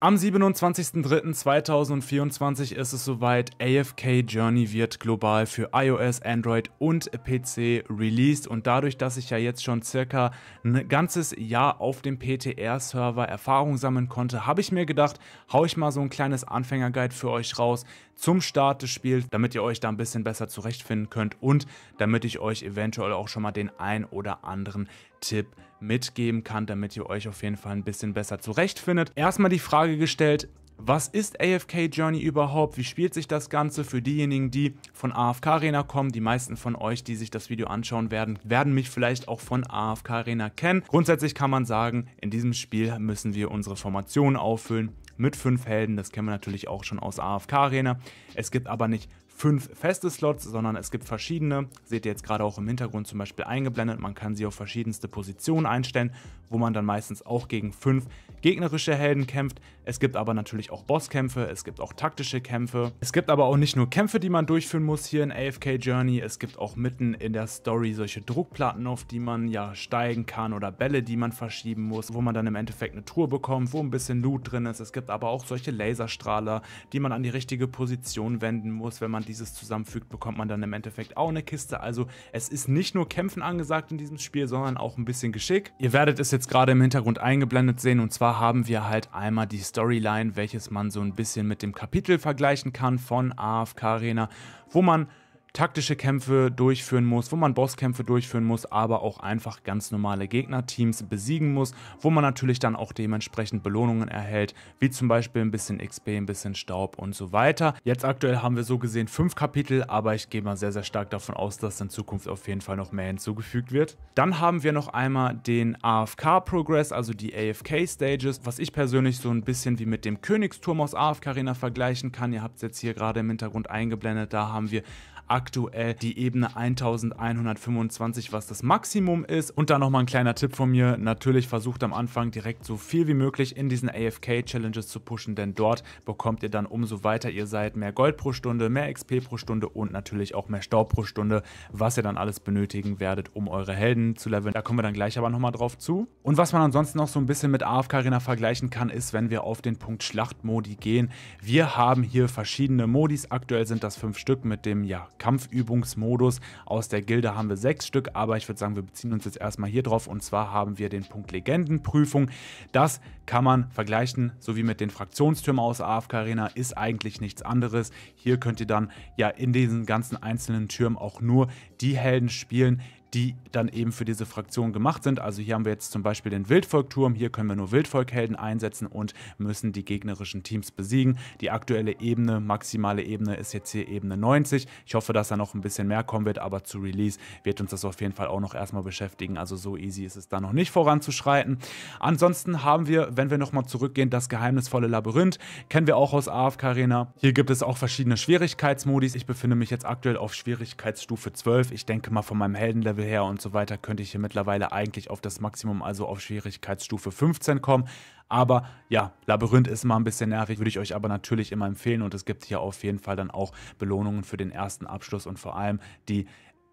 Am 27.03.2024 ist es soweit, AFK Journey wird global für iOS, Android und PC released und dadurch, dass ich ja jetzt schon circa ein ganzes Jahr auf dem PTR-Server Erfahrung sammeln konnte, habe ich mir gedacht, haue ich mal so ein kleines Anfängerguide für euch raus zum Start des Spiels, damit ihr euch da ein bisschen besser zurechtfinden könnt und damit ich euch eventuell auch schon mal den ein oder anderen Tipp gebe mitgeben kann, damit ihr euch auf jeden Fall ein bisschen besser zurechtfindet. Erstmal die Frage gestellt, was ist AFK Journey überhaupt? Wie spielt sich das Ganze für diejenigen, die von AFK Arena kommen? Die meisten von euch, die sich das Video anschauen werden, werden mich vielleicht auch von AFK Arena kennen. Grundsätzlich kann man sagen, in diesem Spiel müssen wir unsere Formationen auffüllen mit fünf Helden. Das kennen wir natürlich auch schon aus AFK Arena. Es gibt aber nicht fünf feste Slots, sondern es gibt verschiedene. Seht ihr jetzt gerade auch im Hintergrund zum Beispiel eingeblendet. Man kann sie auf verschiedenste Positionen einstellen, wo man dann meistens auch gegen fünf gegnerische Helden kämpft. Es gibt aber natürlich auch Bosskämpfe, es gibt auch taktische Kämpfe. Es gibt aber auch nicht nur Kämpfe, die man durchführen muss hier in AFK Journey. Es gibt auch mitten in der Story solche Druckplatten, auf die man ja steigen kann oder Bälle, die man verschieben muss, wo man dann im Endeffekt eine Tour bekommt, wo ein bisschen Loot drin ist. Es gibt aber auch solche Laserstrahler, die man an die richtige Position wenden muss, wenn man dieses zusammenfügt, bekommt man dann im Endeffekt auch eine Kiste. Also es ist nicht nur Kämpfen angesagt in diesem Spiel, sondern auch ein bisschen Geschick. Ihr werdet es jetzt gerade im Hintergrund eingeblendet sehen und zwar haben wir halt einmal die Storyline, welches man so ein bisschen mit dem Kapitel vergleichen kann von AFK Arena, wo man taktische Kämpfe durchführen muss, wo man Bosskämpfe durchführen muss, aber auch einfach ganz normale Gegnerteams besiegen muss, wo man natürlich dann auch dementsprechend Belohnungen erhält, wie zum Beispiel ein bisschen XP, ein bisschen Staub und so weiter. Jetzt aktuell haben wir so gesehen fünf Kapitel, aber ich gehe mal sehr, sehr stark davon aus, dass in Zukunft auf jeden Fall noch mehr hinzugefügt wird. Dann haben wir noch einmal den AFK Progress, also die AFK Stages, was ich persönlich so ein bisschen wie mit dem Königsturm aus AFK Arena vergleichen kann. Ihr habt es jetzt hier gerade im Hintergrund eingeblendet. Da haben wir aktuell die Ebene 1125, was das Maximum ist. Und dann nochmal ein kleiner Tipp von mir. Natürlich versucht am Anfang direkt so viel wie möglich in diesen AFK-Challenges zu pushen, denn dort bekommt ihr dann umso weiter ihr seid mehr Gold pro Stunde, mehr XP pro Stunde und natürlich auch mehr Staub pro Stunde, was ihr dann alles benötigen werdet, um eure Helden zu leveln. Da kommen wir dann gleich aber nochmal drauf zu. Und was man ansonsten noch so ein bisschen mit AFK Arena vergleichen kann, ist, wenn wir auf den Punkt Schlachtmodi gehen. Wir haben hier verschiedene Modis. Aktuell sind das fünf Stück mit dem, ja, Kampfübungsmodus. Aus der Gilde haben wir sechs Stück, aber ich würde sagen, wir beziehen uns jetzt erstmal hier drauf. Und zwar haben wir den Punkt Legendenprüfung. Das kann man vergleichen, so wie mit den Fraktionstürmen aus AFK Arena, ist eigentlich nichts anderes. Hier könnt ihr dann ja in diesen ganzen einzelnen Türmen auch nur die Helden spielen, die dann eben für diese Fraktion gemacht sind. Also hier haben wir jetzt zum Beispiel den Wildvolkturm, hier können wir nur Wildvolkhelden einsetzen und müssen die gegnerischen Teams besiegen. Die aktuelle Ebene, maximale Ebene ist jetzt hier Ebene 90. Ich hoffe, dass da noch ein bisschen mehr kommen wird, aber zu Release wird uns das auf jeden Fall auch noch erstmal beschäftigen. Also so easy ist es da noch nicht voranzuschreiten. Ansonsten haben wir, wenn wir nochmal zurückgehen, das geheimnisvolle Labyrinth. Kennen wir auch aus AFK Arena. Hier gibt es auch verschiedene Schwierigkeitsmodis. Ich befinde mich jetzt aktuell auf Schwierigkeitsstufe 12. Ich denke mal von meinem Heldenlevel Level her und so weiter könnte ich hier mittlerweile eigentlich auf das Maximum, also auf Schwierigkeitsstufe 15 kommen. Aber ja, Labyrinth ist mal ein bisschen nervig, würde ich euch aber natürlich immer empfehlen und es gibt hier auf jeden Fall dann auch Belohnungen für den ersten Abschluss und vor allem die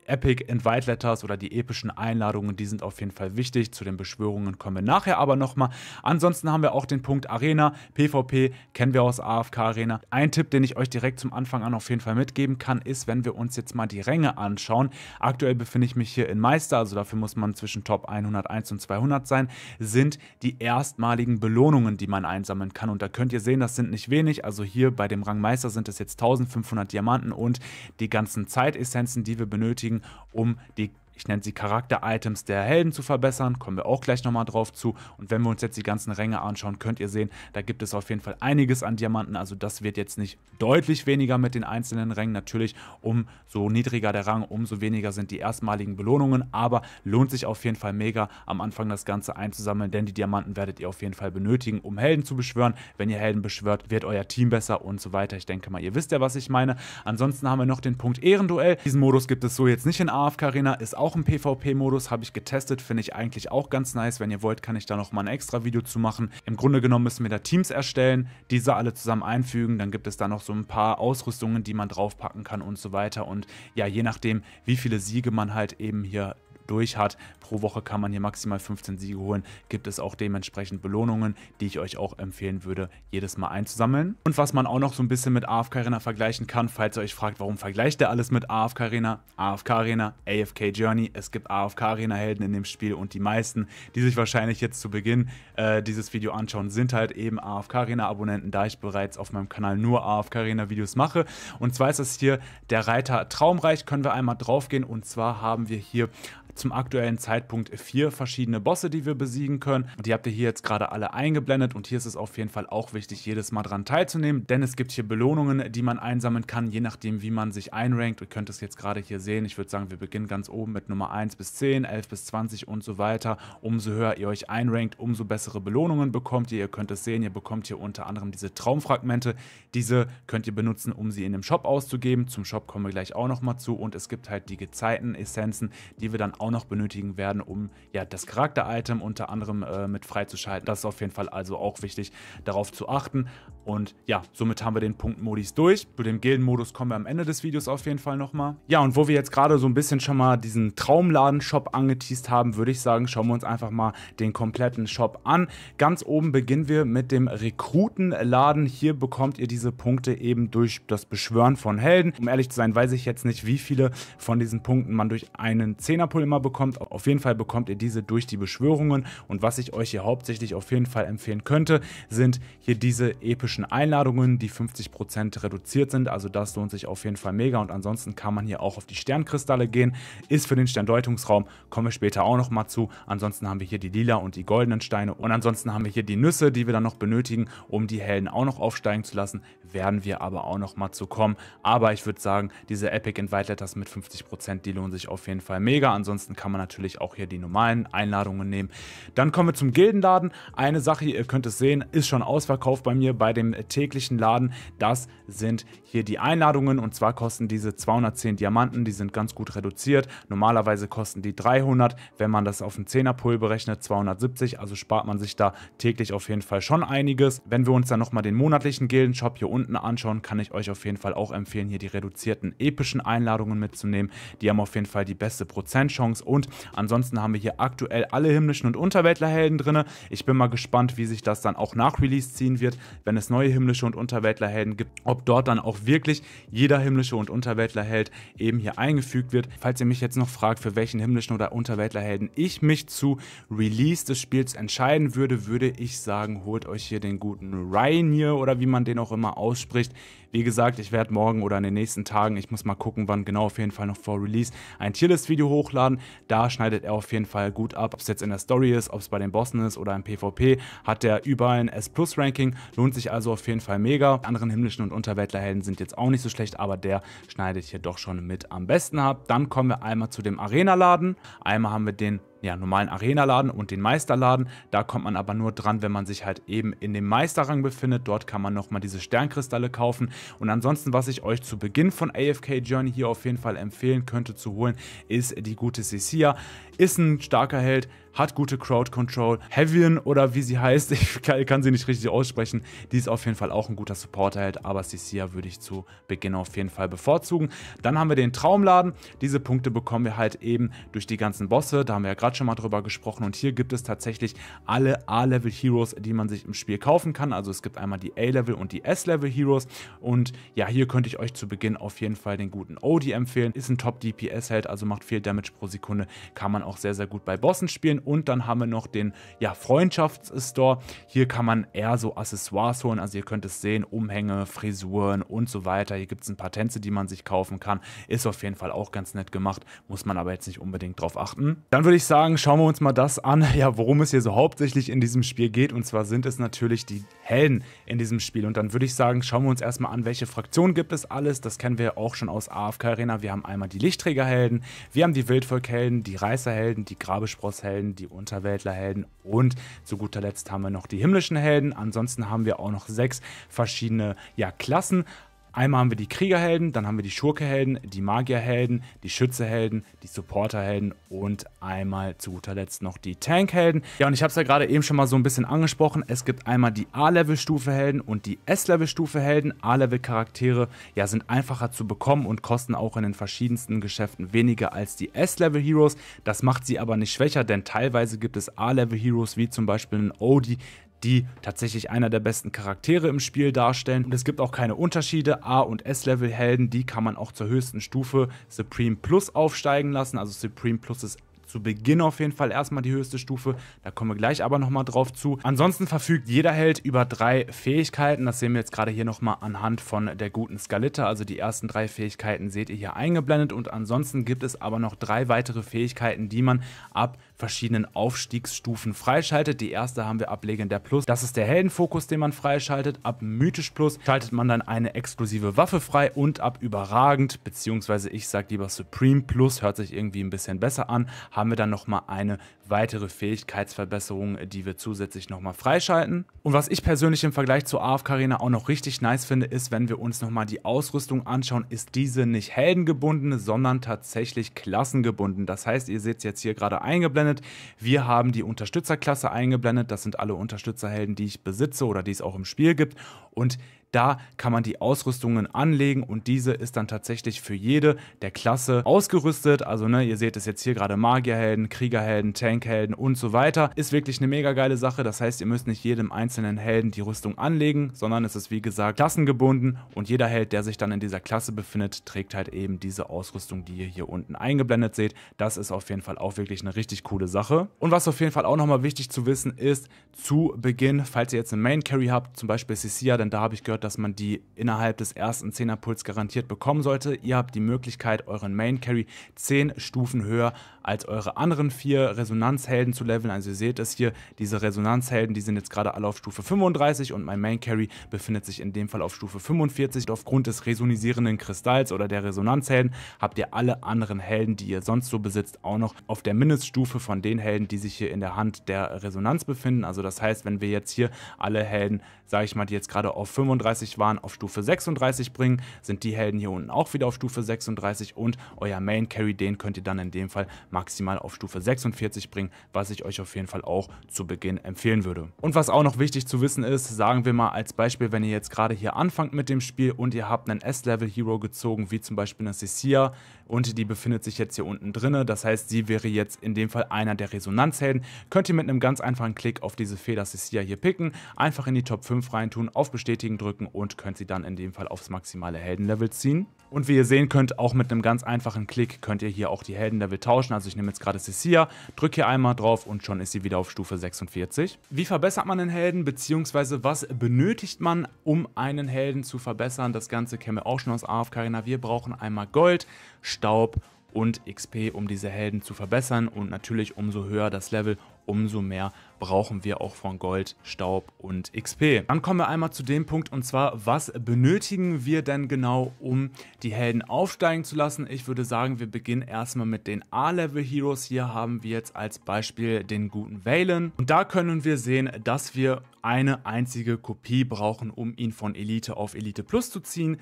Epic Invite Letters oder die epischen Einladungen, die sind auf jeden Fall wichtig. Zu den Beschwörungen kommen wir nachher aber nochmal. Ansonsten haben wir auch den Punkt Arena, PvP, kennen wir aus AFK Arena. Ein Tipp, den ich euch direkt zum Anfang an auf jeden Fall mitgeben kann, ist, wenn wir uns jetzt mal die Ränge anschauen. Aktuell befinde ich mich hier in Meister, also dafür muss man zwischen Top 101 und 200 sein, sind die erstmaligen Belohnungen, die man einsammeln kann. Und da könnt ihr sehen, das sind nicht wenig. Also hier bei dem Rang Meister sind es jetzt 1500 Diamanten und die ganzen Zeitessenzen, die wir benötigen um die ich nenne sie Charakter-Items der Helden zu verbessern. Kommen wir auch gleich nochmal drauf zu. Und wenn wir uns jetzt die ganzen Ränge anschauen, könnt ihr sehen, da gibt es auf jeden Fall einiges an Diamanten. Also das wird jetzt nicht deutlich weniger mit den einzelnen Rängen. Natürlich, umso niedriger der Rang, umso weniger sind die erstmaligen Belohnungen. Aber lohnt sich auf jeden Fall mega, am Anfang das Ganze einzusammeln, denn die Diamanten werdet ihr auf jeden Fall benötigen, um Helden zu beschwören. Wenn ihr Helden beschwört, wird euer Team besser und so weiter. Ich denke mal, ihr wisst ja, was ich meine. Ansonsten haben wir noch den Punkt Ehrenduell. Diesen Modus gibt es so jetzt nicht in AFK Arena, ist auch auch im PvP-Modus, habe ich getestet, finde ich eigentlich auch ganz nice. Wenn ihr wollt, kann ich da nochmal ein extra Video zu machen. Im Grunde genommen müssen wir da Teams erstellen, diese alle zusammen einfügen, dann gibt es da noch so ein paar Ausrüstungen, die man draufpacken kann und so weiter. Und ja, je nachdem, wie viele Siege man halt eben hier durch hat. Pro Woche kann man hier maximal 15 Siege holen, gibt es auch dementsprechend Belohnungen, die ich euch auch empfehlen würde, jedes Mal einzusammeln. Und was man auch noch so ein bisschen mit AFK Arena vergleichen kann, falls ihr euch fragt, warum vergleicht er alles mit AFK Arena, AFK Arena, AFK Journey, es gibt AFK Arena Helden in dem Spiel und die meisten, die sich wahrscheinlich jetzt zu Beginn äh, dieses Video anschauen, sind halt eben AFK Arena Abonnenten, da ich bereits auf meinem Kanal nur AFK Arena Videos mache. Und zwar ist das hier der Reiter Traumreich, können wir einmal drauf gehen und zwar haben wir hier zum aktuellen Zeitpunkt vier verschiedene Bosse, die wir besiegen können. Die habt ihr hier jetzt gerade alle eingeblendet und hier ist es auf jeden Fall auch wichtig, jedes Mal dran teilzunehmen, denn es gibt hier Belohnungen, die man einsammeln kann, je nachdem, wie man sich einrankt. Ihr könnt es jetzt gerade hier sehen. Ich würde sagen, wir beginnen ganz oben mit Nummer 1 bis 10, 11 bis 20 und so weiter. Umso höher ihr euch einrankt, umso bessere Belohnungen bekommt ihr. Ihr könnt es sehen, ihr bekommt hier unter anderem diese Traumfragmente. Diese könnt ihr benutzen, um sie in dem Shop auszugeben. Zum Shop kommen wir gleich auch nochmal zu. Und es gibt halt die Gezeiten-Essenzen, die wir dann auch auch noch benötigen werden, um ja das Charakter-Item unter anderem äh, mit freizuschalten. Das ist auf jeden Fall also auch wichtig, darauf zu achten. Und ja, somit haben wir den Punkt Modis durch. Zu dem Gildenmodus kommen wir am Ende des Videos auf jeden Fall nochmal. Ja, und wo wir jetzt gerade so ein bisschen schon mal diesen Traumladen-Shop angeteased haben, würde ich sagen, schauen wir uns einfach mal den kompletten Shop an. Ganz oben beginnen wir mit dem Rekrutenladen. Hier bekommt ihr diese Punkte eben durch das Beschwören von Helden. Um ehrlich zu sein, weiß ich jetzt nicht, wie viele von diesen Punkten man durch einen Zehnerpull immer Firma bekommt. Auf jeden Fall bekommt ihr diese durch die Beschwörungen. Und was ich euch hier hauptsächlich auf jeden Fall empfehlen könnte, sind hier diese epischen Einladungen, die 50% reduziert sind. Also das lohnt sich auf jeden Fall mega. Und ansonsten kann man hier auch auf die Sternkristalle gehen. Ist für den Sterndeutungsraum, kommen wir später auch nochmal zu. Ansonsten haben wir hier die lila und die goldenen Steine. Und ansonsten haben wir hier die Nüsse, die wir dann noch benötigen, um die Helden auch noch aufsteigen zu lassen werden wir aber auch noch mal zu kommen. Aber ich würde sagen, diese Epic Invite Letters mit 50%, die lohnen sich auf jeden Fall mega. Ansonsten kann man natürlich auch hier die normalen Einladungen nehmen. Dann kommen wir zum Gildenladen. Eine Sache, ihr könnt es sehen, ist schon ausverkauft bei mir bei dem täglichen Laden. Das sind hier die Einladungen und zwar kosten diese 210 Diamanten, die sind ganz gut reduziert. Normalerweise kosten die 300, wenn man das auf einen 10er Pool berechnet, 270, also spart man sich da täglich auf jeden Fall schon einiges. Wenn wir uns dann nochmal den monatlichen Gildenshop hier unten Stunden anschauen, kann ich euch auf jeden Fall auch empfehlen, hier die reduzierten epischen Einladungen mitzunehmen. Die haben auf jeden Fall die beste Prozentchance und ansonsten haben wir hier aktuell alle himmlischen und Unterweltlerhelden drin. Ich bin mal gespannt, wie sich das dann auch nach Release ziehen wird, wenn es neue himmlische und Unterweltlerhelden gibt, ob dort dann auch wirklich jeder himmlische und Unterweltlerheld eben hier eingefügt wird. Falls ihr mich jetzt noch fragt, für welchen himmlischen oder Unterweltlerhelden ich mich zu Release des Spiels entscheiden würde, würde ich sagen, holt euch hier den guten Ryan hier oder wie man den auch immer aus ausspricht. Wie gesagt, ich werde morgen oder in den nächsten Tagen, ich muss mal gucken, wann genau auf jeden Fall noch vor Release, ein Tierlist-Video hochladen. Da schneidet er auf jeden Fall gut ab. Ob es jetzt in der Story ist, ob es bei den Bossen ist oder im PvP, hat der überall ein S-Plus-Ranking. Lohnt sich also auf jeden Fall mega. Die anderen himmlischen und Unterweltlerhelden sind jetzt auch nicht so schlecht, aber der schneidet hier doch schon mit am besten ab. Dann kommen wir einmal zu dem Arena-Laden. Einmal haben wir den ja, normalen Arena-Laden und den Meisterladen. Da kommt man aber nur dran, wenn man sich halt eben in dem Meisterrang befindet. Dort kann man nochmal diese Sternkristalle kaufen. Und ansonsten, was ich euch zu Beginn von AFK Journey hier auf jeden Fall empfehlen könnte zu holen, ist die gute Cecilia ist ein starker Held, hat gute Crowd Control. Heavian oder wie sie heißt, ich kann, kann, sie nicht richtig aussprechen, die ist auf jeden Fall auch ein guter Supporter-Held, aber Cecilia würde ich zu Beginn auf jeden Fall bevorzugen. Dann haben wir den Traumladen. Diese Punkte bekommen wir halt eben durch die ganzen Bosse, da haben wir ja gerade schon mal drüber gesprochen und hier gibt es tatsächlich alle A-Level Heroes, die man sich im Spiel kaufen kann. Also es gibt einmal die A-Level und die S-Level Heroes und ja, hier könnte ich euch zu Beginn auf jeden Fall den guten Odi empfehlen. Ist ein Top-DPS-Held, also macht viel Damage pro Sekunde, kann man auch sehr, sehr gut bei Bossen spielen. Und dann haben wir noch den ja, Freundschaftsstore. Hier kann man eher so Accessoires holen. Also ihr könnt es sehen, Umhänge, Frisuren und so weiter. Hier gibt es ein paar Tänze, die man sich kaufen kann. Ist auf jeden Fall auch ganz nett gemacht. Muss man aber jetzt nicht unbedingt drauf achten. Dann würde ich sagen, schauen wir uns mal das an, ja, worum es hier so hauptsächlich in diesem Spiel geht. Und zwar sind es natürlich die Helden in diesem Spiel. Und dann würde ich sagen, schauen wir uns erstmal an, welche Fraktionen gibt es alles. Das kennen wir auch schon aus AFK Arena. Wir haben einmal die Lichtträgerhelden, wir haben die Wildvolkhelden, die Reißerhelden, Unterweltlerhelden, die Grabesprosshelden, die Unterweltlerhelden und zu guter Letzt haben wir noch die himmlischen Helden. Ansonsten haben wir auch noch sechs verschiedene ja, Klassen. Einmal haben wir die Kriegerhelden, dann haben wir die Schurkehelden, die Magierhelden, die Schützehelden, die Supporterhelden und einmal zu guter Letzt noch die Tankhelden. Ja, und ich habe es ja gerade eben schon mal so ein bisschen angesprochen. Es gibt einmal die A-Level-Stufe Helden und die S-Level-Stufe Helden. A-Level-Charaktere ja, sind einfacher zu bekommen und kosten auch in den verschiedensten Geschäften weniger als die S-Level-Heroes. Das macht sie aber nicht schwächer, denn teilweise gibt es A-Level-Heroes wie zum Beispiel einen Odie, die tatsächlich einer der besten Charaktere im Spiel darstellen. Und es gibt auch keine Unterschiede. A- und S-Level-Helden, die kann man auch zur höchsten Stufe Supreme Plus aufsteigen lassen. Also Supreme Plus ist zu Beginn auf jeden Fall erstmal die höchste Stufe. Da kommen wir gleich aber nochmal drauf zu. Ansonsten verfügt jeder Held über drei Fähigkeiten. Das sehen wir jetzt gerade hier nochmal anhand von der guten Skalitta. Also die ersten drei Fähigkeiten seht ihr hier eingeblendet. Und ansonsten gibt es aber noch drei weitere Fähigkeiten, die man ab verschiedenen Aufstiegsstufen freischaltet. Die erste haben wir ab Legendär Plus. Das ist der Heldenfokus, den man freischaltet. Ab Mythisch Plus schaltet man dann eine exklusive Waffe frei und ab Überragend, beziehungsweise ich sage lieber Supreme Plus, hört sich irgendwie ein bisschen besser an, haben wir dann nochmal eine weitere Fähigkeitsverbesserungen, die wir zusätzlich nochmal freischalten. Und was ich persönlich im Vergleich zur AFK Arena auch noch richtig nice finde, ist, wenn wir uns nochmal die Ausrüstung anschauen, ist diese nicht heldengebunden, sondern tatsächlich klassengebunden. Das heißt, ihr seht es jetzt hier gerade eingeblendet, wir haben die Unterstützerklasse eingeblendet, das sind alle Unterstützerhelden, die ich besitze oder die es auch im Spiel gibt und da kann man die Ausrüstungen anlegen und diese ist dann tatsächlich für jede der Klasse ausgerüstet. Also ne, ihr seht es jetzt hier gerade Magierhelden, Kriegerhelden, Tankhelden und so weiter. Ist wirklich eine mega geile Sache. Das heißt, ihr müsst nicht jedem einzelnen Helden die Rüstung anlegen, sondern es ist wie gesagt klassengebunden und jeder Held, der sich dann in dieser Klasse befindet, trägt halt eben diese Ausrüstung, die ihr hier unten eingeblendet seht. Das ist auf jeden Fall auch wirklich eine richtig coole Sache. Und was auf jeden Fall auch nochmal wichtig zu wissen ist, zu Beginn, falls ihr jetzt einen Main Carry habt, zum Beispiel Cecilia, denn da habe ich gehört, dass man die innerhalb des ersten 10er Puls garantiert bekommen sollte. Ihr habt die Möglichkeit, euren Main Carry 10 Stufen höher als eure anderen vier Resonanzhelden zu leveln. Also ihr seht es hier, diese Resonanzhelden, die sind jetzt gerade alle auf Stufe 35 und mein Main Carry befindet sich in dem Fall auf Stufe 45. Und aufgrund des resonisierenden Kristalls oder der Resonanzhelden habt ihr alle anderen Helden, die ihr sonst so besitzt, auch noch auf der Mindeststufe von den Helden, die sich hier in der Hand der Resonanz befinden. Also das heißt, wenn wir jetzt hier alle Helden, sage ich mal, die jetzt gerade auf 35 35 waren, auf Stufe 36 bringen, sind die Helden hier unten auch wieder auf Stufe 36 und euer Main Carry, den könnt ihr dann in dem Fall maximal auf Stufe 46 bringen, was ich euch auf jeden Fall auch zu Beginn empfehlen würde. Und was auch noch wichtig zu wissen ist, sagen wir mal als Beispiel, wenn ihr jetzt gerade hier anfangt mit dem Spiel und ihr habt einen S-Level Hero gezogen, wie zum Beispiel eine Cecilia, und die befindet sich jetzt hier unten drinne. Das heißt, sie wäre jetzt in dem Fall einer der Resonanzhelden. Könnt ihr mit einem ganz einfachen Klick auf diese Feder Cecilia hier, picken, einfach in die Top 5 reintun, auf Bestätigen drücken und könnt sie dann in dem Fall aufs maximale Heldenlevel ziehen. Und wie ihr sehen könnt, auch mit einem ganz einfachen Klick könnt ihr hier auch die Heldenlevel tauschen. Also ich nehme jetzt gerade Cecilia, drücke hier einmal drauf und schon ist sie wieder auf Stufe 46. Wie verbessert man einen Helden, beziehungsweise was benötigt man, um einen Helden zu verbessern? Das Ganze kennen wir auch schon aus AFK Arena. Wir brauchen einmal Gold, Staub und XP, um diese Helden zu verbessern. Und natürlich umso höher das Level, umso mehr brauchen wir auch von Gold, Staub und XP. Dann kommen wir einmal zu dem Punkt und zwar, was benötigen wir denn genau, um die Helden aufsteigen zu lassen? Ich würde sagen, wir beginnen erstmal mit den A-Level-Heroes. Hier haben wir jetzt als Beispiel den guten Valen. Und da können wir sehen, dass wir eine einzige Kopie brauchen, um ihn von Elite auf Elite Plus zu ziehen.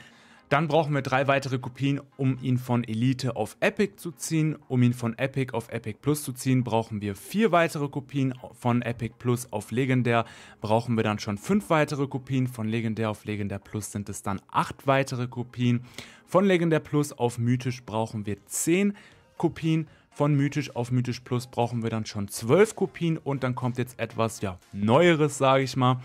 Dann brauchen wir drei weitere Kopien, um ihn von Elite auf Epic zu ziehen. Um ihn von Epic auf Epic Plus zu ziehen, brauchen wir vier weitere Kopien von Epic Plus auf Legendär. Brauchen wir dann schon fünf weitere Kopien von Legendär auf Legendär Plus sind es dann acht weitere Kopien. Von Legendär Plus auf Mythisch brauchen wir zehn Kopien von Mythisch auf Mythisch Plus brauchen wir dann schon zwölf Kopien und dann kommt jetzt etwas ja, Neueres, sage ich mal.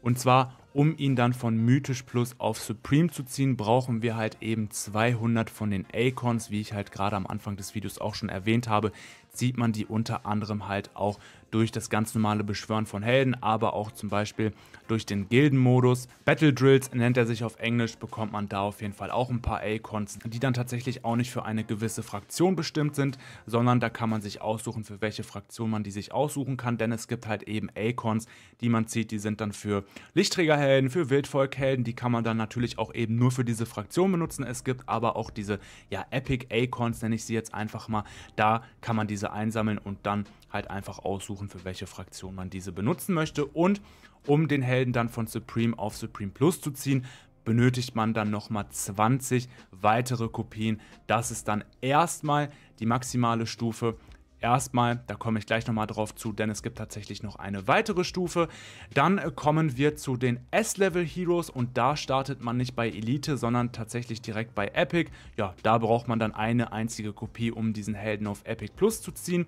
Und zwar um ihn dann von Mythisch Plus auf Supreme zu ziehen, brauchen wir halt eben 200 von den Acorns, wie ich halt gerade am Anfang des Videos auch schon erwähnt habe, zieht man die unter anderem halt auch durch das ganz normale Beschwören von Helden, aber auch zum Beispiel durch den Gildenmodus. Battle Drills nennt er sich auf Englisch, bekommt man da auf jeden Fall auch ein paar Acons, die dann tatsächlich auch nicht für eine gewisse Fraktion bestimmt sind, sondern da kann man sich aussuchen, für welche Fraktion man die sich aussuchen kann, denn es gibt halt eben Acons, die man zieht, die sind dann für Lichtträgerhelden, für Wildvolkhelden, die kann man dann natürlich auch eben nur für diese Fraktion benutzen. Es gibt aber auch diese ja, Epic Acons, nenne ich sie jetzt einfach mal, da kann man diese einsammeln und dann halt einfach aussuchen, aussuchen, für welche Fraktion man diese benutzen möchte. Und um den Helden dann von Supreme auf Supreme Plus zu ziehen, benötigt man dann nochmal 20 weitere Kopien. Das ist dann erstmal die maximale Stufe. Erstmal, da komme ich gleich nochmal drauf zu, denn es gibt tatsächlich noch eine weitere Stufe. Dann kommen wir zu den S-Level Heroes und da startet man nicht bei Elite, sondern tatsächlich direkt bei Epic. Ja, da braucht man dann eine einzige Kopie, um diesen Helden auf Epic Plus zu ziehen.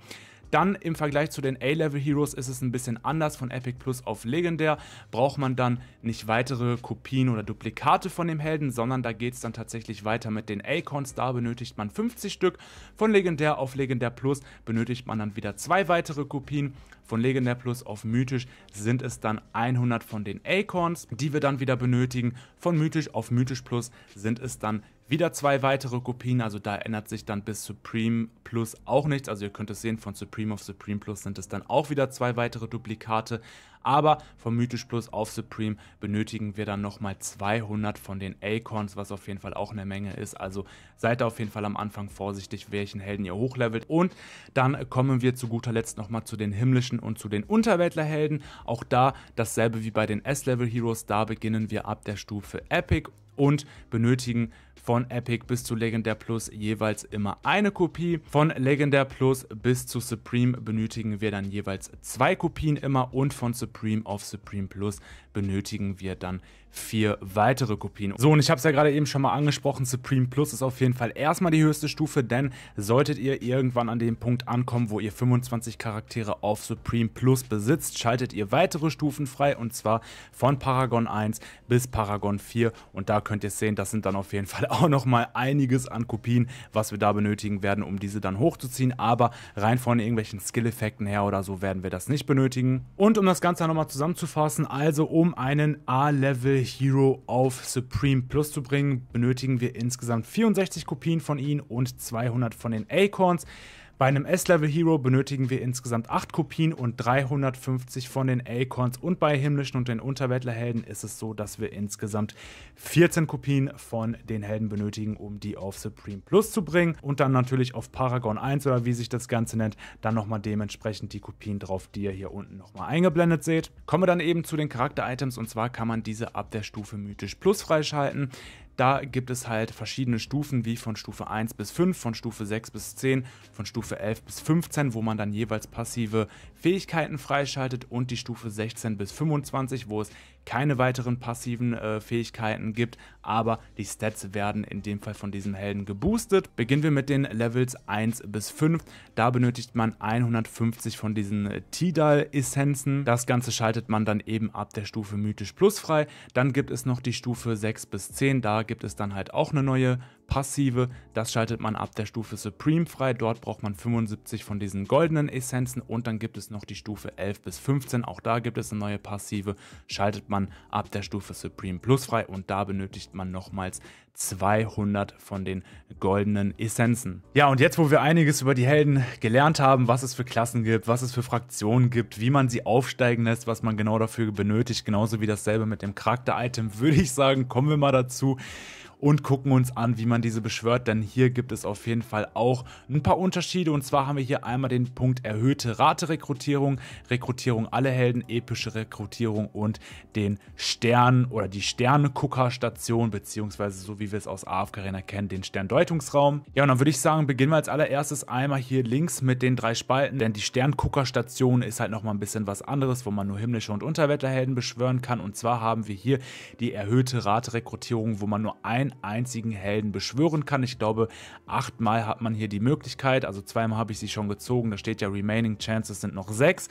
Dann im Vergleich zu den A-Level Heroes ist es ein bisschen anders. Von Epic Plus auf Legendär braucht man dann nicht weitere Kopien oder Duplikate von dem Helden, sondern da geht es dann tatsächlich weiter mit den Acorns. Da benötigt man 50 Stück. Von Legendär auf Legendär Plus benötigt man dann wieder zwei weitere Kopien. Von Legendär Plus auf Mythisch sind es dann 100 von den Acorns, die wir dann wieder benötigen. Von Mythisch auf Mythisch Plus sind es dann wieder zwei weitere Kopien, also da ändert sich dann bis Supreme Plus auch nichts. Also ihr könnt es sehen, von Supreme auf Supreme Plus sind es dann auch wieder zwei weitere Duplikate. Aber vom Mythisch Plus auf Supreme benötigen wir dann nochmal 200 von den Acorns, was auf jeden Fall auch eine Menge ist. Also seid auf jeden Fall am Anfang vorsichtig, welchen Helden ihr hochlevelt. Und dann kommen wir zu guter Letzt nochmal zu den himmlischen und zu den Unterweltlerhelden. Auch da dasselbe wie bei den S-Level Heroes. Da beginnen wir ab der Stufe Epic und benötigen von Epic bis zu Legendär Plus jeweils immer eine Kopie. Von Legendär Plus bis zu Supreme benötigen wir dann jeweils zwei Kopien immer und von Supreme auf Supreme Plus benötigen wir dann vier weitere Kopien. So, und ich habe es ja gerade eben schon mal angesprochen, Supreme Plus ist auf jeden Fall erstmal die höchste Stufe, denn solltet ihr irgendwann an dem Punkt ankommen, wo ihr 25 Charaktere auf Supreme Plus besitzt, schaltet ihr weitere Stufen frei und zwar von Paragon 1 bis Paragon 4 und da könnt ihr sehen, das sind dann auf jeden Fall Fall auch nochmal einiges an Kopien, was wir da benötigen werden, um diese dann hochzuziehen. Aber rein von irgendwelchen Skill-Effekten her oder so werden wir das nicht benötigen. Und um das Ganze nochmal zusammenzufassen, also um einen A-Level-Hero auf Supreme Plus zu bringen, benötigen wir insgesamt 64 Kopien von ihnen und 200 von den Acorns. Bei einem S-Level Hero benötigen wir insgesamt 8 Kopien und 350 von den Acorns und bei himmlischen und den Unterweltlerhelden ist es so, dass wir insgesamt 14 Kopien von den Helden benötigen, um die auf Supreme Plus zu bringen und dann natürlich auf Paragon 1 oder wie sich das Ganze nennt, dann nochmal dementsprechend die Kopien drauf, die ihr hier unten nochmal eingeblendet seht. Kommen wir dann eben zu den Charakter-Items und zwar kann man diese ab der Stufe Mythisch Plus freischalten. Da gibt es halt verschiedene Stufen, wie von Stufe 1 bis 5, von Stufe 6 bis 10, von Stufe 11 bis 15, wo man dann jeweils passive Fähigkeiten freischaltet und die Stufe 16 bis 25, wo es keine weiteren passiven äh, Fähigkeiten gibt, aber die Stats werden in dem Fall von diesem Helden geboostet. Beginnen wir mit den Levels 1 bis 5. Da benötigt man 150 von diesen äh, Tidal-Essenzen. Das Ganze schaltet man dann eben ab der Stufe Mythisch Plus frei. Dann gibt es noch die Stufe 6 bis 10. Da gibt es dann halt auch eine neue passive, das schaltet man ab der Stufe Supreme frei. Dort braucht man 75 von diesen goldenen Essenzen und dann gibt es noch die Stufe 11 bis 15. Auch da gibt es eine neue passive, schaltet man ab der Stufe Supreme Plus frei und da benötigt man nochmals 200 von den goldenen Essenzen. Ja, und jetzt, wo wir einiges über die Helden gelernt haben, was es für Klassen gibt, was es für Fraktionen gibt, wie man sie aufsteigen lässt, was man genau dafür benötigt, genauso wie dasselbe mit dem Charakter-Item, würde ich sagen, kommen wir mal dazu, und gucken uns an, wie man diese beschwört, denn hier gibt es auf jeden Fall auch ein paar Unterschiede und zwar haben wir hier einmal den Punkt erhöhte Raterekrutierung, Rekrutierung aller Helden, epische Rekrutierung und den Stern oder die Sterne-Gucker-Station, beziehungsweise so wie wir es aus AFK Arena kennen, den Sterndeutungsraum. Ja und dann würde ich sagen, beginnen wir als allererstes einmal hier links mit den drei Spalten, denn die Sternguckerstation ist halt nochmal ein bisschen was anderes, wo man nur himmlische und Unterwetterhelden beschwören kann und zwar haben wir hier die erhöhte Raterekrutierung, wo man nur ein einzigen Helden beschwören kann. Ich glaube, achtmal hat man hier die Möglichkeit, also zweimal habe ich sie schon gezogen, da steht ja Remaining Chances sind noch sechs.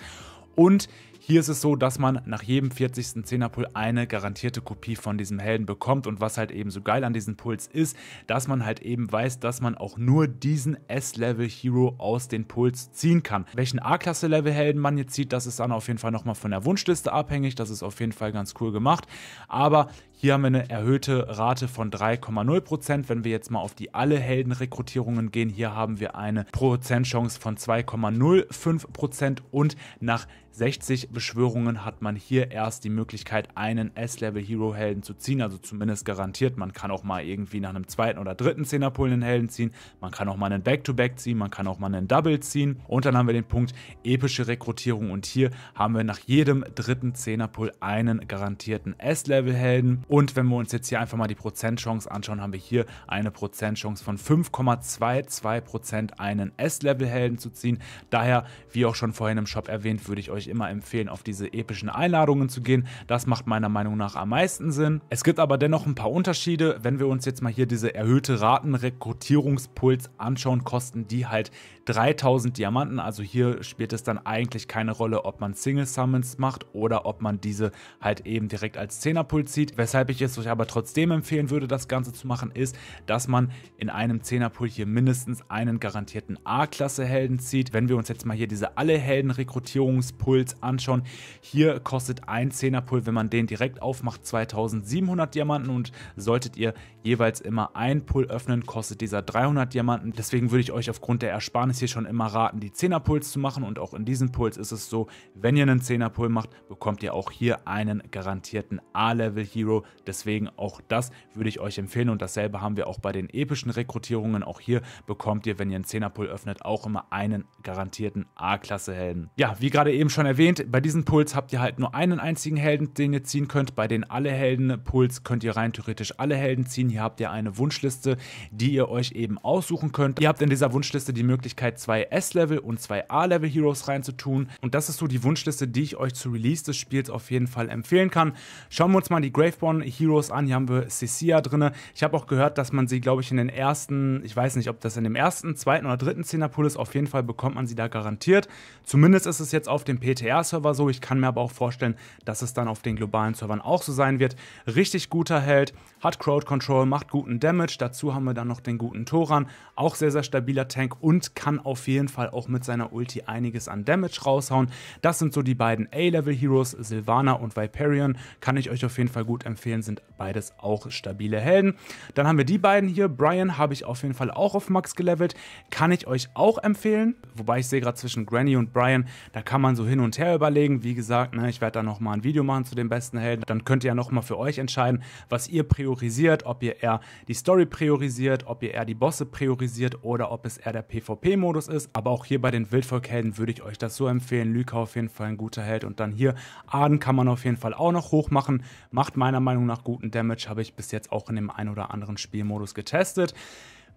Und hier ist es so, dass man nach jedem 40. 10er Pull eine garantierte Kopie von diesem Helden bekommt und was halt eben so geil an diesen Pulls ist, dass man halt eben weiß, dass man auch nur diesen S-Level Hero aus den Puls ziehen kann. Welchen A-Klasse Level Helden man jetzt zieht, das ist dann auf jeden Fall nochmal von der Wunschliste abhängig, das ist auf jeden Fall ganz cool gemacht, aber hier haben wir eine erhöhte Rate von 3,0 Prozent. Wenn wir jetzt mal auf die alle Helden-Rekrutierungen gehen, hier haben wir eine Prozentchance von 2,05 Prozent und nach 60 Beschwörungen hat man hier erst die Möglichkeit, einen S-Level-Hero-Helden zu ziehen, also zumindest garantiert. Man kann auch mal irgendwie nach einem zweiten oder dritten Zehnerpullen einen Helden ziehen, man kann auch mal einen Back-to-Back -Back ziehen, man kann auch mal einen Double ziehen und dann haben wir den Punkt epische Rekrutierung und hier haben wir nach jedem dritten Zehnerpull einen garantierten S-Level-Helden und wenn wir uns jetzt hier einfach mal die Prozentchance anschauen, haben wir hier eine Prozentchance von 5,22 einen S-Level-Helden zu ziehen. Daher, wie auch schon vorhin im Shop erwähnt, würde ich euch immer empfehlen, auf diese epischen Einladungen zu gehen. Das macht meiner Meinung nach am meisten Sinn. Es gibt aber dennoch ein paar Unterschiede. Wenn wir uns jetzt mal hier diese erhöhte Ratenrekrutierungspuls anschauen, kosten die halt 3000 Diamanten. Also hier spielt es dann eigentlich keine Rolle, ob man Single Summons macht oder ob man diese halt eben direkt als 10er-Puls zieht. Weshalb Weshalb ich es euch aber trotzdem empfehlen würde, das Ganze zu machen, ist, dass man in einem 10er Pool hier mindestens einen garantierten A-Klasse-Helden zieht. Wenn wir uns jetzt mal hier diese alle Helden-Rekrutierungspools anschauen, hier kostet ein 10er Pool, wenn man den direkt aufmacht, 2700 Diamanten und solltet ihr jeweils immer ein Pool öffnen, kostet dieser 300 Diamanten. Deswegen würde ich euch aufgrund der Ersparnis hier schon immer raten, die 10er Pools zu machen und auch in diesen Pools ist es so, wenn ihr einen 10er Pool macht, bekommt ihr auch hier einen garantierten A-Level Hero Deswegen auch das würde ich euch empfehlen und dasselbe haben wir auch bei den epischen Rekrutierungen. Auch hier bekommt ihr, wenn ihr einen 10er-Pull öffnet, auch immer einen garantierten A-Klasse-Helden. Ja, wie gerade eben schon erwähnt, bei diesen Pulls habt ihr halt nur einen einzigen Helden, den ihr ziehen könnt. Bei den alle Helden-Pulls könnt ihr rein theoretisch alle Helden ziehen. Hier habt ihr eine Wunschliste, die ihr euch eben aussuchen könnt. Ihr habt in dieser Wunschliste die Möglichkeit, zwei S-Level und zwei A-Level-Heroes reinzutun. Und das ist so die Wunschliste, die ich euch zu Release des Spiels auf jeden Fall empfehlen kann. Schauen wir uns mal die Gravebond Spawn-Heroes an. Hier haben wir Cecia drin. Ich habe auch gehört, dass man sie, glaube ich, in den ersten, ich weiß nicht, ob das in dem ersten, zweiten oder dritten Zehner-Pool ist, auf jeden Fall bekommt man sie da garantiert. Zumindest ist es jetzt auf dem PTR-Server so. Ich kann mir aber auch vorstellen, dass es dann auf den globalen Servern auch so sein wird. Richtig guter Held, hat Crowd Control, macht guten Damage. Dazu haben wir dann noch den guten Toran. Auch sehr, sehr stabiler Tank und kann auf jeden Fall auch mit seiner Ulti einiges an Damage raushauen. Das sind so die beiden A-Level-Heroes, Sylvana und Viperion. Kann ich euch auf jeden Fall gut empfehlen, sind beides auch stabile Helden. Dann haben wir die beiden hier. Brian habe ich auf jeden Fall auch auf Max gelevelt. Kann ich euch auch empfehlen. Wobei ich sehe gerade zwischen Granny und Brian, da kann man so hin und her überlegen. Wie gesagt, ne, ich werde da nochmal ein Video machen zu den besten Helden. Dann könnt ihr ja nochmal für euch entscheiden, was ihr priorisiert. Ob ihr eher die Story priorisiert, ob ihr eher die Bosse priorisiert analysiert oder ob es eher der PvP-Modus ist. Aber auch hier bei den Wildvolkhelden würde ich euch das so empfehlen. Lyka auf jeden Fall ein guter Held und dann hier Aden kann man auf jeden Fall auch noch hoch machen. Macht meiner Meinung nach guten Damage, habe ich bis jetzt auch in dem ein oder anderen Spielmodus getestet.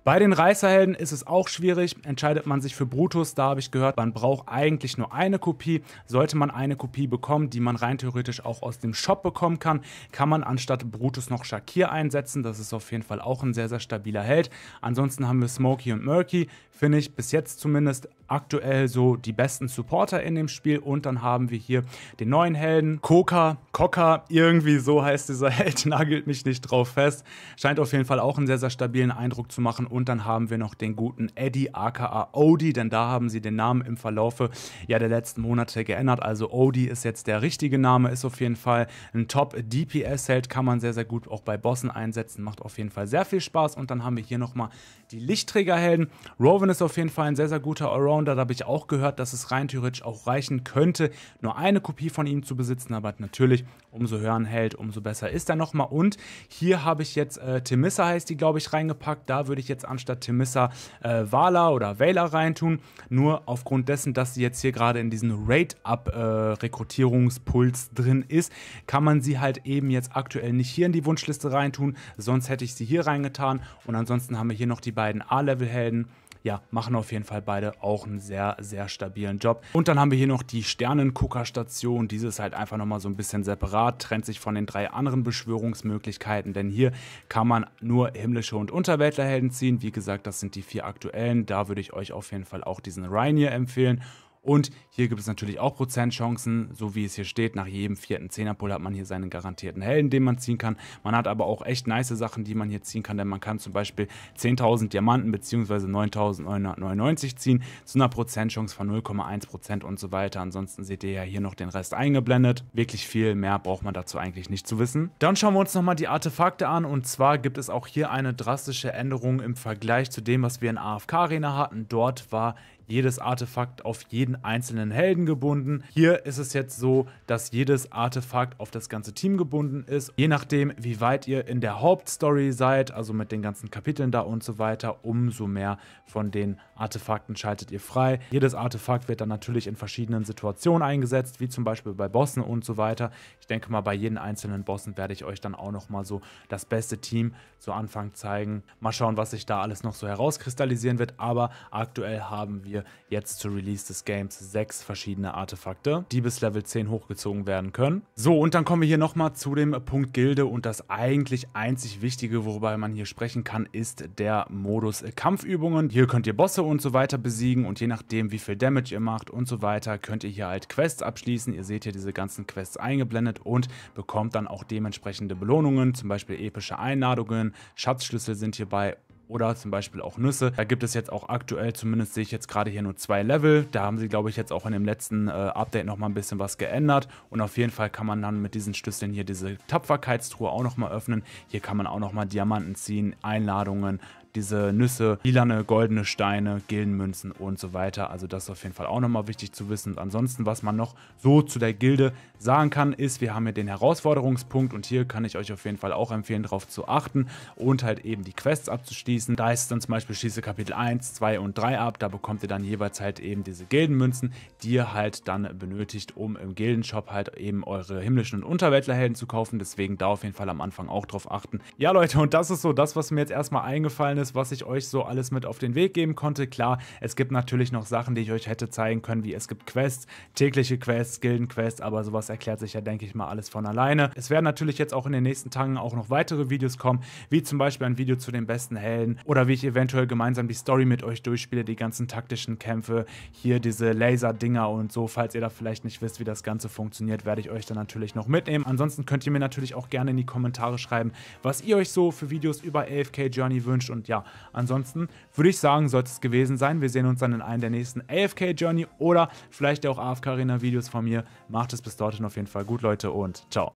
Bei den Reißerhelden ist es auch schwierig. Entscheidet man sich für Brutus, da habe ich gehört, man braucht eigentlich nur eine Kopie. Sollte man eine Kopie bekommen, die man rein theoretisch auch aus dem Shop bekommen kann, kann man anstatt Brutus noch Shakir einsetzen. Das ist auf jeden Fall auch ein sehr, sehr stabiler Held. Ansonsten haben wir Smokey und Murky. Finde ich bis jetzt zumindest aktuell so die besten Supporter in dem Spiel. Und dann haben wir hier den neuen Helden, Koka, Koka, irgendwie so heißt dieser Held, nagelt mich nicht drauf fest. Scheint auf jeden Fall auch einen sehr, sehr stabilen Eindruck zu machen. Und dann haben wir noch den guten Eddie, aka Odie, denn da haben sie den Namen im Verlaufe ja, der letzten Monate geändert. Also Odie ist jetzt der richtige Name, ist auf jeden Fall ein Top-DPS-Held, kann man sehr, sehr gut auch bei Bossen einsetzen, macht auf jeden Fall sehr viel Spaß. Und dann haben wir hier nochmal die Lichtträgerhelden. Rowan ist auf jeden Fall ein sehr, sehr guter Allround Founder, da habe ich auch gehört, dass es rein theoretisch auch reichen könnte, nur eine Kopie von ihm zu besitzen, aber natürlich, umso höher ein Held, umso besser ist er nochmal. Und hier habe ich jetzt äh, Temissa heißt die, glaube ich, reingepackt. Da würde ich jetzt anstatt Timissa äh, Vala oder Vela reintun. Nur aufgrund dessen, dass sie jetzt hier gerade in diesen raid up äh, rekrutierungspuls äh, drin ist, kann man sie halt eben jetzt aktuell nicht hier in die Wunschliste reintun. Sonst hätte ich sie hier reingetan. Und ansonsten haben wir hier noch die beiden A-Level-Helden ja, machen auf jeden Fall beide auch einen sehr, sehr stabilen Job. Und dann haben wir hier noch die Sternenguckerstation. Diese ist halt einfach nochmal so ein bisschen separat, trennt sich von den drei anderen Beschwörungsmöglichkeiten, denn hier kann man nur himmlische und Unterweltlerhelden ziehen. Wie gesagt, das sind die vier aktuellen. Da würde ich euch auf jeden Fall auch diesen Ryan hier empfehlen und hier gibt es natürlich auch Prozentchancen, so wie es hier steht. Nach jedem vierten Zehnerpull hat man hier seinen garantierten Helden, den man ziehen kann. Man hat aber auch echt nice Sachen, die man hier ziehen kann, denn man kann zum Beispiel 10.000 Diamanten bzw. 9.999 ziehen zu einer Prozentchance von 0,1% und so weiter. Ansonsten seht ihr ja hier noch den Rest eingeblendet. Wirklich viel mehr braucht man dazu eigentlich nicht zu wissen. Dann schauen wir uns nochmal die Artefakte an und zwar gibt es auch hier eine drastische Änderung im Vergleich zu dem, was wir in AFK Arena hatten. Dort war jedes Artefakt auf jeden einzelnen Helden gebunden. Hier ist es jetzt so, dass jedes Artefakt auf das ganze Team gebunden ist. Je nachdem, wie weit ihr in der Hauptstory seid, also mit den ganzen Kapiteln da und so weiter, umso mehr von den Artefakten schaltet ihr frei. Jedes Artefakt wird dann natürlich in verschiedenen Situationen eingesetzt, wie zum Beispiel bei Bossen und so weiter. Ich denke mal, bei jedem einzelnen Bossen werde ich euch dann auch nochmal so das beste Team zu Anfang zeigen. Mal schauen, was sich da alles noch so herauskristallisieren wird, aber aktuell haben wir ihr jetzt zu Release des Games sechs verschiedene Artefakte, die bis Level 10 hochgezogen werden können. So, und dann kommen wir hier nochmal zu dem Punkt Gilde und das eigentlich einzig Wichtige, worüber man hier sprechen kann, ist der Modus Kampfübungen. Hier könnt ihr Bosse und so weiter besiegen und je nachdem, wie viel Damage ihr macht und so weiter, könnt ihr hier halt Quests abschließen. Ihr seht hier diese ganzen Quests eingeblendet und bekommt dann auch dementsprechende Belohnungen, zum Beispiel epische Einladungen, Schatzschlüssel sind hierbei oder zum Beispiel auch Nüsse. Da gibt es jetzt auch aktuell, zumindest sehe ich jetzt gerade hier nur zwei Level. Da haben sie, glaube ich, jetzt auch in dem letzten äh, Update nochmal ein bisschen was geändert. Und auf jeden Fall kann man dann mit diesen Schlüsseln hier diese Tapferkeitstruhe auch nochmal öffnen. Hier kann man auch nochmal Diamanten ziehen, Einladungen, diese Nüsse, lilane, goldene Steine, Gildenmünzen und so weiter. Also das ist auf jeden Fall auch nochmal wichtig zu wissen. Und ansonsten, was man noch so zu der Gilde sagen kann, ist, wir haben hier den Herausforderungspunkt und hier kann ich euch auf jeden Fall auch empfehlen, darauf zu achten und halt eben die Quests abzuschließen. Da ist dann zum Beispiel schließe Kapitel 1, 2 und 3 ab. Da bekommt ihr dann jeweils halt eben diese Gildenmünzen, die ihr halt dann benötigt, um im Gildenshop halt eben eure himmlischen und Unterweltlerhelden zu kaufen. Deswegen da auf jeden Fall am Anfang auch drauf achten. Ja Leute, und das ist so das, was mir jetzt erstmal eingefallen ist ist, was ich euch so alles mit auf den Weg geben konnte. Klar, es gibt natürlich noch Sachen, die ich euch hätte zeigen können, wie es gibt Quests, tägliche Quests, Gildenquests, aber sowas erklärt sich ja, denke ich mal, alles von alleine. Es werden natürlich jetzt auch in den nächsten Tagen auch noch weitere Videos kommen, wie zum Beispiel ein Video zu den besten Helden oder wie ich eventuell gemeinsam die Story mit euch durchspiele, die ganzen taktischen Kämpfe, hier diese Laser-Dinger und so. Falls ihr da vielleicht nicht wisst, wie das Ganze funktioniert, werde ich euch dann natürlich noch mitnehmen. Ansonsten könnt ihr mir natürlich auch gerne in die Kommentare schreiben, was ihr euch so für Videos über AFK Journey wünscht und ja, ja, ansonsten würde ich sagen, sollte es gewesen sein. Wir sehen uns dann in einem der nächsten AFK Journey oder vielleicht auch AFK Arena Videos von mir. Macht es bis dorthin auf jeden Fall gut, Leute, und ciao.